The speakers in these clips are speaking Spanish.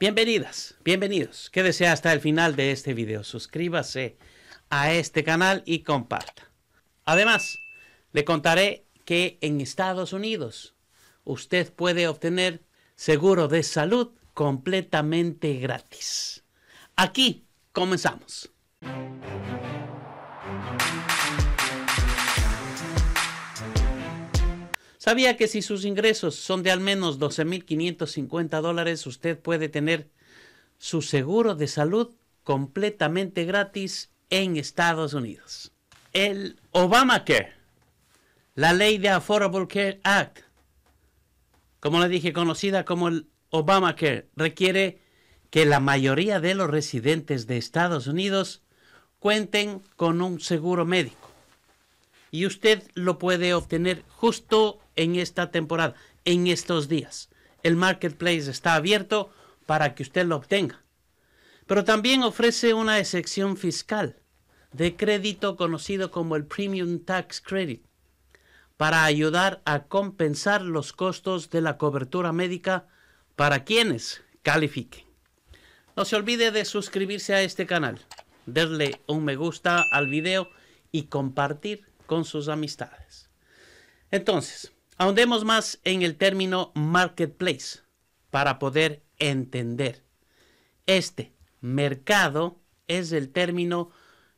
Bienvenidas, bienvenidos. desea hasta el final de este video. Suscríbase a este canal y comparta. Además, le contaré que en Estados Unidos usted puede obtener seguro de salud completamente gratis. Aquí comenzamos. ¿Sabía que si sus ingresos son de al menos 12.550 dólares, usted puede tener su seguro de salud completamente gratis en Estados Unidos? El Obamacare, la ley de Affordable Care Act, como le dije, conocida como el Obamacare, requiere que la mayoría de los residentes de Estados Unidos cuenten con un seguro médico y usted lo puede obtener justo en esta temporada, en estos días. El marketplace está abierto para que usted lo obtenga. Pero también ofrece una excepción fiscal de crédito conocido como el Premium Tax Credit para ayudar a compensar los costos de la cobertura médica para quienes califiquen. No se olvide de suscribirse a este canal, darle un me gusta al video y compartir con sus amistades. Entonces, ahondemos más en el término marketplace para poder entender. Este mercado es el término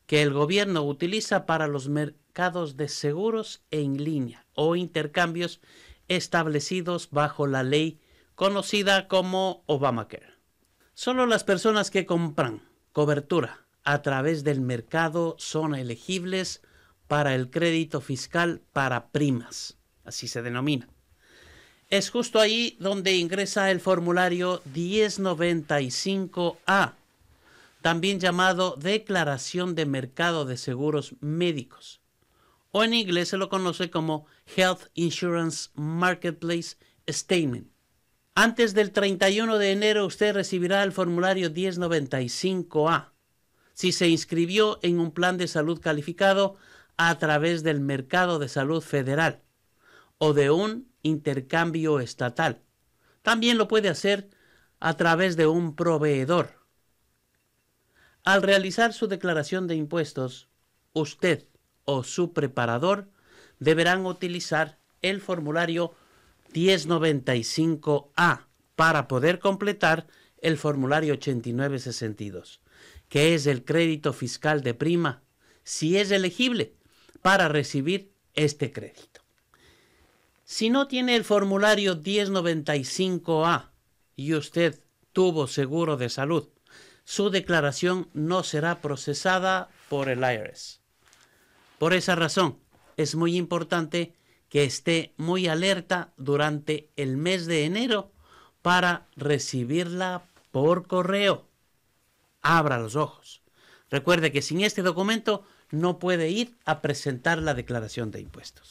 que el gobierno utiliza para los mercados de seguros en línea o intercambios establecidos bajo la ley conocida como Obamacare. Solo las personas que compran cobertura a través del mercado son elegibles para el crédito fiscal para primas, así se denomina. Es justo ahí donde ingresa el formulario 1095A, también llamado Declaración de Mercado de Seguros Médicos, o en inglés se lo conoce como Health Insurance Marketplace Statement. Antes del 31 de enero usted recibirá el formulario 1095A. Si se inscribió en un plan de salud calificado, a través del mercado de salud federal o de un intercambio estatal. También lo puede hacer a través de un proveedor. Al realizar su declaración de impuestos, usted o su preparador deberán utilizar el formulario 1095A para poder completar el formulario 8962, que es el crédito fiscal de prima, si es elegible para recibir este crédito. Si no tiene el formulario 1095A y usted tuvo seguro de salud, su declaración no será procesada por el IRS. Por esa razón, es muy importante que esté muy alerta durante el mes de enero para recibirla por correo. Abra los ojos. Recuerde que sin este documento no puede ir a presentar la declaración de impuestos.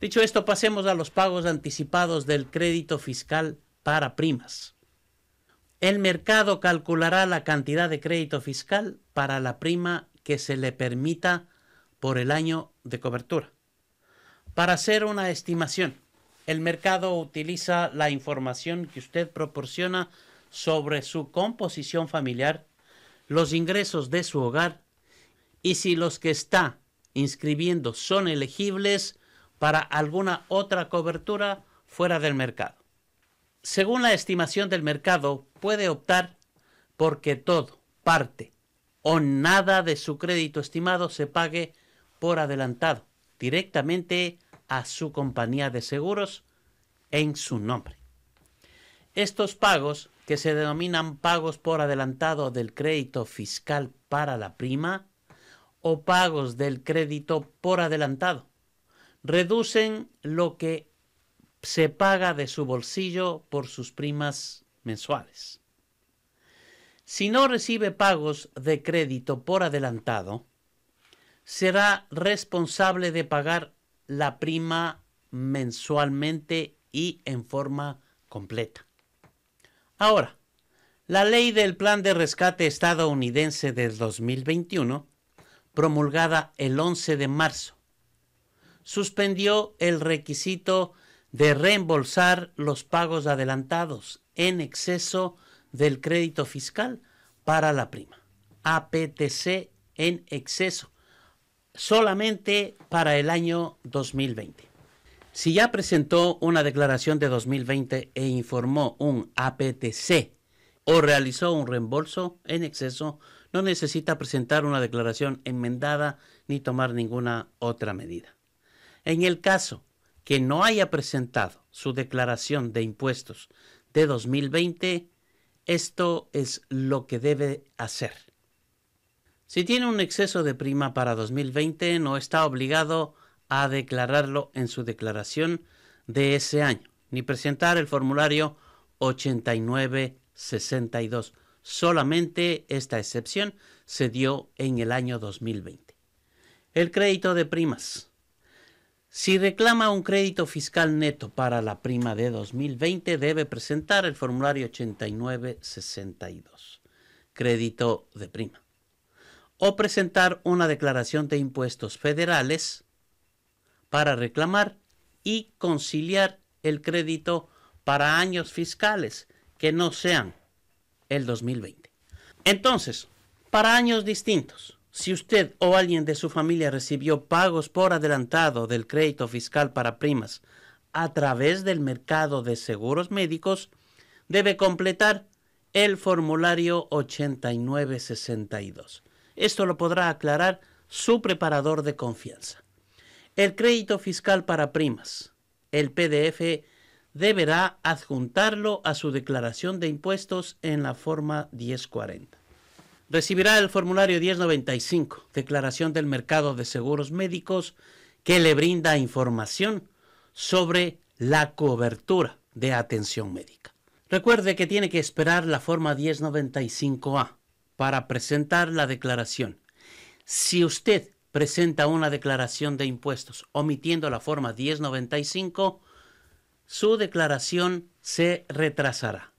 Dicho esto, pasemos a los pagos anticipados del crédito fiscal para primas. El mercado calculará la cantidad de crédito fiscal para la prima que se le permita por el año de cobertura. Para hacer una estimación, el mercado utiliza la información que usted proporciona sobre su composición familiar, los ingresos de su hogar y si los que está inscribiendo son elegibles para alguna otra cobertura fuera del mercado. Según la estimación del mercado, puede optar porque todo, parte o nada de su crédito estimado se pague por adelantado directamente a su compañía de seguros en su nombre. Estos pagos, que se denominan pagos por adelantado del crédito fiscal para la prima, o pagos del crédito por adelantado. Reducen lo que se paga de su bolsillo por sus primas mensuales. Si no recibe pagos de crédito por adelantado, será responsable de pagar la prima mensualmente y en forma completa. Ahora, la ley del Plan de Rescate estadounidense del 2021 promulgada el 11 de marzo, suspendió el requisito de reembolsar los pagos adelantados en exceso del crédito fiscal para la prima. APTC en exceso, solamente para el año 2020. Si ya presentó una declaración de 2020 e informó un APTC o realizó un reembolso en exceso, no necesita presentar una declaración enmendada ni tomar ninguna otra medida. En el caso que no haya presentado su declaración de impuestos de 2020, esto es lo que debe hacer. Si tiene un exceso de prima para 2020, no está obligado a declararlo en su declaración de ese año, ni presentar el formulario 8962 Solamente esta excepción se dio en el año 2020. El crédito de primas. Si reclama un crédito fiscal neto para la prima de 2020, debe presentar el formulario 8962, crédito de prima, o presentar una declaración de impuestos federales para reclamar y conciliar el crédito para años fiscales que no sean el 2020. Entonces, para años distintos, si usted o alguien de su familia recibió pagos por adelantado del crédito fiscal para primas a través del mercado de seguros médicos, debe completar el formulario 8962. Esto lo podrá aclarar su preparador de confianza. El crédito fiscal para primas, el PDF deberá adjuntarlo a su declaración de impuestos en la forma 1040. Recibirá el formulario 1095, declaración del mercado de seguros médicos, que le brinda información sobre la cobertura de atención médica. Recuerde que tiene que esperar la forma 1095A para presentar la declaración. Si usted presenta una declaración de impuestos omitiendo la forma 1095, su declaración se retrasará.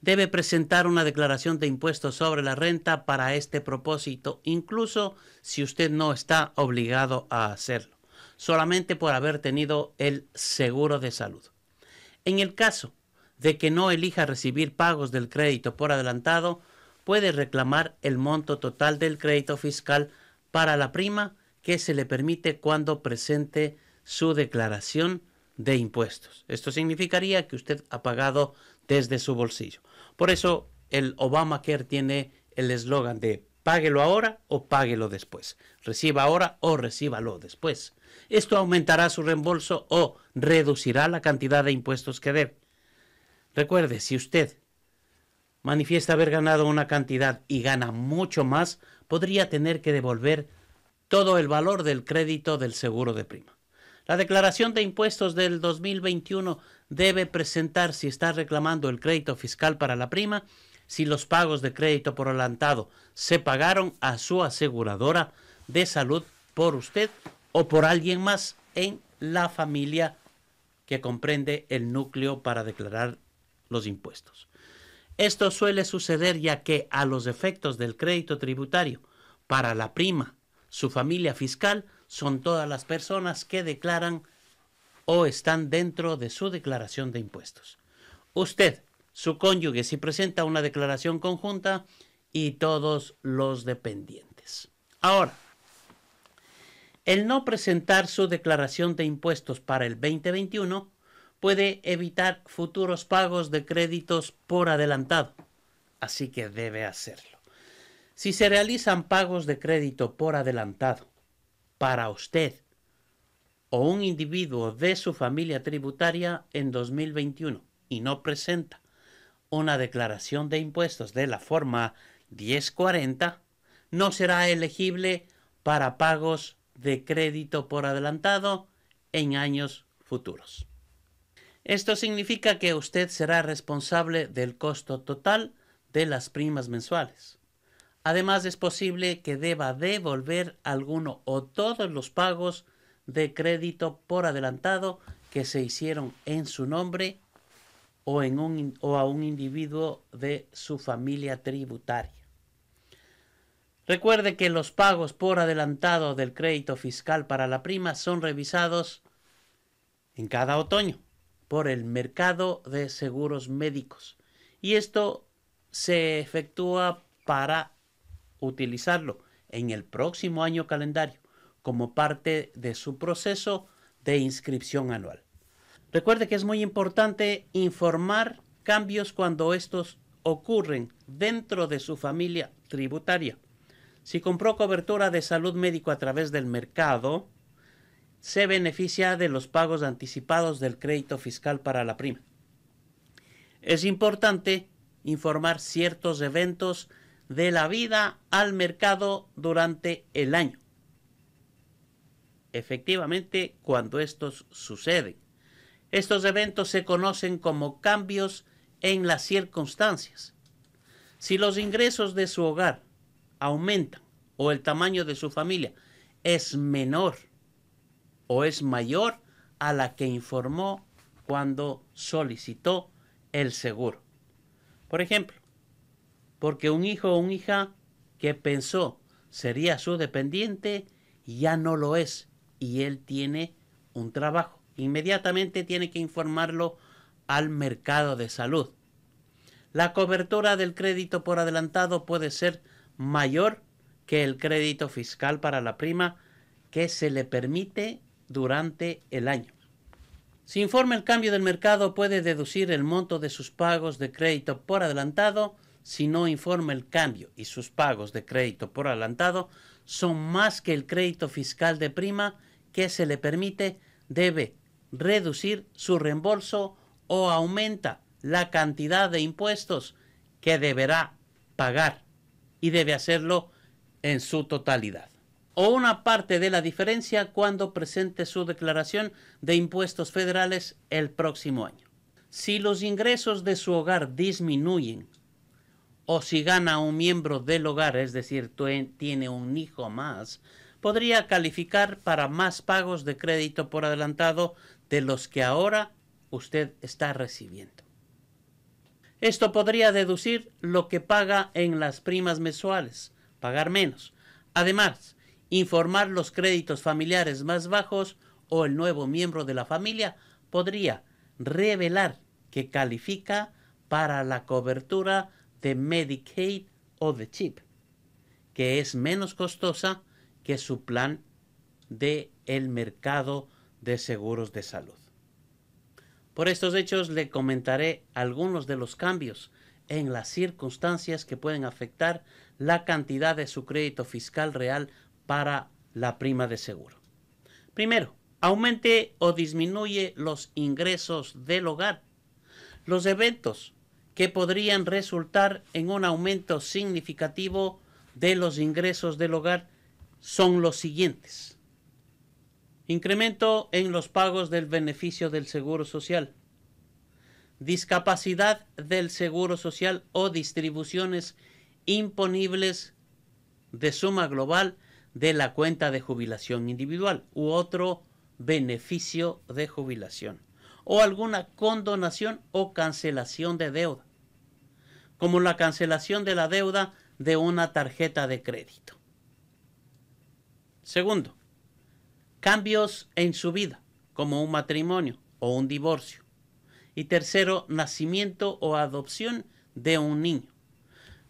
Debe presentar una declaración de impuestos sobre la renta para este propósito, incluso si usted no está obligado a hacerlo, solamente por haber tenido el seguro de salud. En el caso de que no elija recibir pagos del crédito por adelantado, puede reclamar el monto total del crédito fiscal para la prima que se le permite cuando presente su declaración de impuestos. Esto significaría que usted ha pagado desde su bolsillo. Por eso el Obamacare tiene el eslogan de páguelo ahora o páguelo después. Reciba ahora o recíbalo después. Esto aumentará su reembolso o reducirá la cantidad de impuestos que debe. Recuerde, si usted manifiesta haber ganado una cantidad y gana mucho más, podría tener que devolver todo el valor del crédito del seguro de prima. La declaración de impuestos del 2021 debe presentar si está reclamando el crédito fiscal para la prima, si los pagos de crédito por adelantado se pagaron a su aseguradora de salud por usted o por alguien más en la familia que comprende el núcleo para declarar los impuestos. Esto suele suceder ya que a los efectos del crédito tributario para la prima, su familia fiscal, son todas las personas que declaran o están dentro de su declaración de impuestos. Usted, su cónyuge, si presenta una declaración conjunta y todos los dependientes. Ahora, el no presentar su declaración de impuestos para el 2021 puede evitar futuros pagos de créditos por adelantado, así que debe hacerlo. Si se realizan pagos de crédito por adelantado para usted o un individuo de su familia tributaria en 2021 y no presenta una declaración de impuestos de la forma 1040, no será elegible para pagos de crédito por adelantado en años futuros. Esto significa que usted será responsable del costo total de las primas mensuales. Además, es posible que deba devolver alguno o todos los pagos de crédito por adelantado que se hicieron en su nombre o, a un individuo de su familia tributaria. Recuerde que los pagos por adelantado del crédito fiscal para la prima son revisados en cada otoño por el mercado de seguros médicos y esto se efectúa para utilizarlo en el próximo año calendario como parte de su proceso de inscripción anual. Recuerde que es muy importante informar cambios cuando estos ocurren dentro de su familia tributaria. Si compró cobertura de salud médico a través del mercado, se beneficia de los pagos anticipados del crédito fiscal para la prima. Es importante informar ciertos eventos de la vida al mercado durante el año. Efectivamente, cuando estos suceden, estos eventos se conocen como cambios en las circunstancias. Si los ingresos de su hogar aumentan o el tamaño de su familia es menor o es mayor a la que informó cuando solicitó el seguro. Por ejemplo, porque un hijo o una hija que pensó sería su dependiente ya no lo es y él tiene un trabajo. Inmediatamente tiene que informarlo al mercado de salud. La cobertura del crédito por adelantado puede ser mayor que el crédito fiscal para la prima que se le permite durante el año. Si informa el cambio del mercado puede deducir el monto de sus pagos de crédito por adelantado si no informa el cambio y sus pagos de crédito por adelantado son más que el crédito fiscal de prima que se le permite, debe reducir su reembolso o aumenta la cantidad de impuestos que deberá pagar y debe hacerlo en su totalidad o una parte de la diferencia cuando presente su declaración de impuestos federales el próximo año. Si los ingresos de su hogar disminuyen o si gana un miembro del hogar, es decir, tiene un hijo más, podría calificar para más pagos de crédito por adelantado de los que ahora usted está recibiendo. Esto podría deducir lo que paga en las primas mensuales, pagar menos. Además, informar los créditos familiares más bajos o el nuevo miembro de la familia podría revelar que califica para la cobertura de Medicaid o de CHIP, que es menos costosa que su plan de el mercado de seguros de salud. Por estos hechos le comentaré algunos de los cambios en las circunstancias que pueden afectar la cantidad de su crédito fiscal real para la prima de seguro. Primero, aumente o disminuye los ingresos del hogar. Los eventos que podrían resultar en un aumento significativo de los ingresos del hogar son los siguientes. Incremento en los pagos del beneficio del Seguro Social. Discapacidad del Seguro Social o distribuciones imponibles de suma global de la cuenta de jubilación individual u otro beneficio de jubilación o alguna condonación o cancelación de deuda como la cancelación de la deuda de una tarjeta de crédito. Segundo, cambios en su vida, como un matrimonio o un divorcio. Y tercero, nacimiento o adopción de un niño.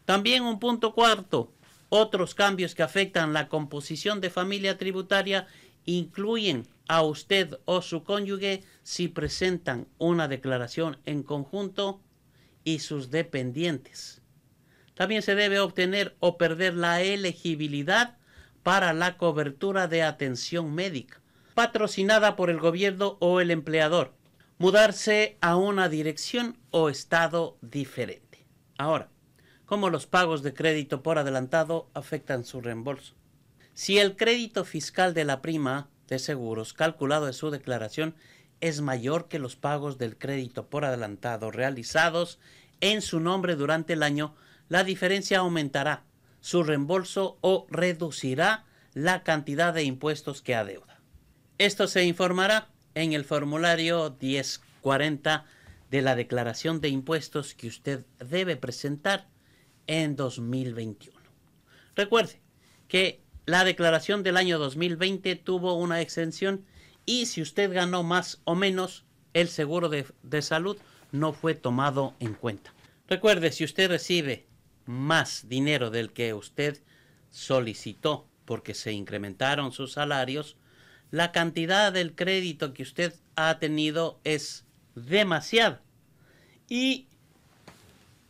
También un punto cuarto, otros cambios que afectan la composición de familia tributaria incluyen a usted o su cónyuge si presentan una declaración en conjunto y sus dependientes. También se debe obtener o perder la elegibilidad para la cobertura de atención médica, patrocinada por el gobierno o el empleador, mudarse a una dirección o estado diferente. Ahora, ¿cómo los pagos de crédito por adelantado afectan su reembolso? Si el crédito fiscal de la prima de seguros calculado en su declaración es mayor que los pagos del crédito por adelantado realizados en su nombre durante el año, la diferencia aumentará su reembolso o reducirá la cantidad de impuestos que adeuda. Esto se informará en el formulario 1040 de la declaración de impuestos que usted debe presentar en 2021. Recuerde que la declaración del año 2020 tuvo una exención y si usted ganó más o menos, el seguro de, salud no fue tomado en cuenta. Recuerde, si usted recibe más dinero del que usted solicitó porque se incrementaron sus salarios, la cantidad del crédito que usted ha tenido es demasiada. Y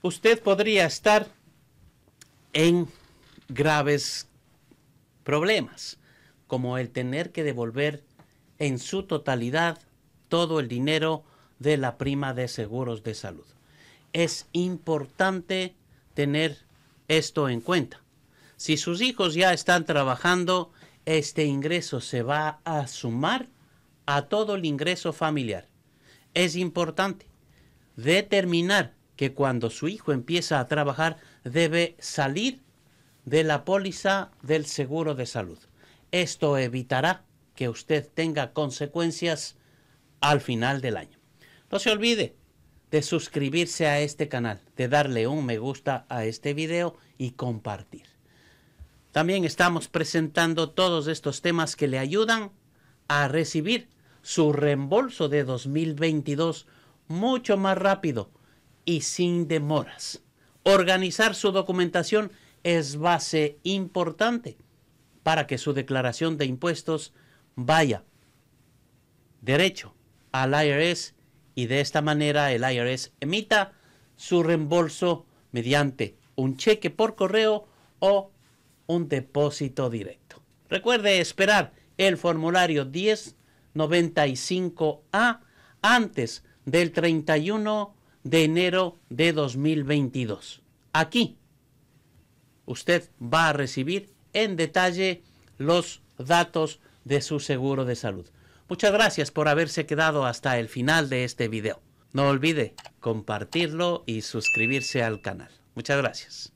usted podría estar en graves problemas, como el tener que devolver en su totalidad todo el dinero de la prima de seguros de salud. Es importante tener esto en cuenta. Si sus hijos ya están trabajando, este ingreso se va a sumar a todo el ingreso familiar. Es importante determinar que cuando su hijo empieza a trabajar debe salir de la póliza del seguro de salud. Esto evitará que usted tenga consecuencias al final del año. No se olvide de suscribirse a este canal, de darle un me gusta a este video y compartir. También estamos presentando todos estos temas que le ayudan a recibir su reembolso de 2022 mucho más rápido y sin demoras. Organizar su documentación es base importante para que su declaración de impuestos vaya derecho al IRS y de esta manera el IRS emita su reembolso mediante un cheque por correo o un depósito directo. Recuerde esperar el formulario 1095A antes del 31 de enero de 2022. Aquí usted va a recibir en detalle los datos de su seguro de salud. Muchas gracias por haberse quedado hasta el final de este video. No olvide compartirlo y suscribirse al canal. Muchas gracias.